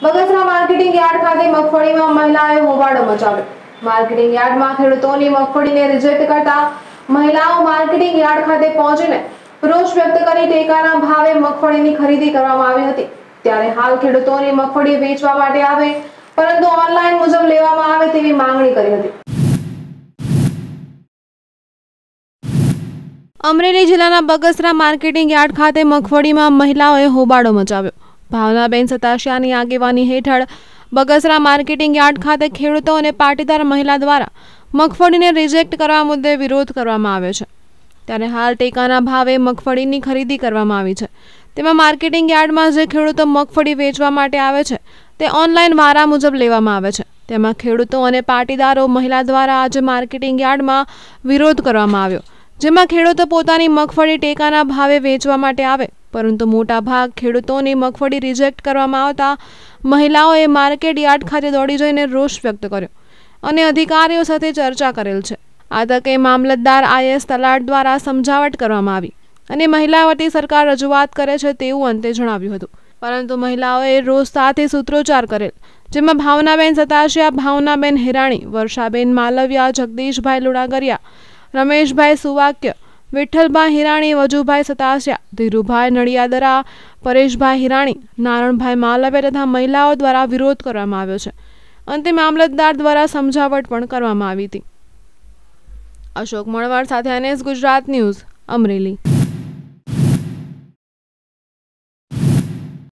Bagasara marketing yard ખાતે મગફળીમાં મહિલાએ હોબાળો મચાવ્યો માર્કેટિંગ યાર્ડમાં ખેડૂતોની મગફળીને રિજેક્ટ કરતા મહિલાઓ માર્કેટિંગ યાર્ડ ખાતે પહોંચીને રોષ વ્યક્ત કરી ટેકાના ભાવે મગફળીની ખરીદી કરવામાં આવી હતી ત્યારે હાલ ખેડૂતોની મગફળી વેચવા માટે આવે પરંતુ ઓનલાઈન મુજબ લેવામાં આવે તેવી માંગણી કરી હતી અમરેલી જિલ્લાના બગસરા માર્કેટિંગ યાર્ડ ખાતે મગફળીમાં મહિલાઓએ હોબાળો મચાવ્યો ભાવનાબેન સતાશિયાની આગેવાની હેઠળ બગસરા માર્કેટિંગ યાર્ડ ખાતે ખેડૂતો અને પાટીદાર મહિલા દ્વારા મગફળીને રિજેક્ટ કરવા મુદ્દે વિરોધ કરવામાં આવ્યો છે ત્યારે હાલ ટેકાના ભાવે મગફળીની ખરીદી કરવામાં આવી છે તેમાં માર્કેટિંગ યાર્ડમાં જે ખેડૂતો મગફળી વેચવા માટે આવે છે તે ઓનલાઈન વારા મુજબ લેવામાં આવે છે તેમાં ખેડૂતો અને પાટીદારો મહિલા દ્વારા આજે માર્કેટિંગ યાર્ડમાં વિરોધ કરવામાં આવ્યો જેમાં ખેડૂતો પોતાની મગફળી ટેકાના ભાવે વેચવા માટે આવે પરંતુ મોટાભાગ ખેડૂતોની મગફળી રિજેક્ટ કરવામાં આવતા મહિલાઓએ માર્કેટ યાર્ડ ખાતે દોડી જઈને રોષ વ્યક્ત કર્યો અને અધિકારીઓ સાથે ચર્ચા કરેલ છે આ તકે મામલતદાર આઈએસ તલાટ દ્વારા સમજાવટ કરવામાં આવી અને મહિલાઓ વતી સરકાર રજૂઆત કરે છે તેવું અંતે જણાવ્યું હતું પરંતુ મહિલાઓએ રોષ સાથે સૂત્રોચ્ચાર કરેલ જેમાં ભાવનાબેન સતાશિયા ભાવનાબેન હિરાણી વર્ષાબેન માલવ્યા જગદીશભાઈ લુડાગરિયા રમેશભાઈ સુવાક્ય વિઠ્ઠલભાઈ હિરાણી વજુભાઈ સતાસિયા ધીરુભાઈ નડિયાદરા પરેશભાઈ હિરાણી નારણભાઈ માલવે તથા મહિલાઓ દ્વારા વિરોધ કરવામાં આવ્યો છે અંતે મામલતદાર દ્વારા સમજાવટ પણ કરવામાં આવી હતી અશોક મળવાર સાથે એનએસ ગુજરાત ન્યૂઝ અમરેલી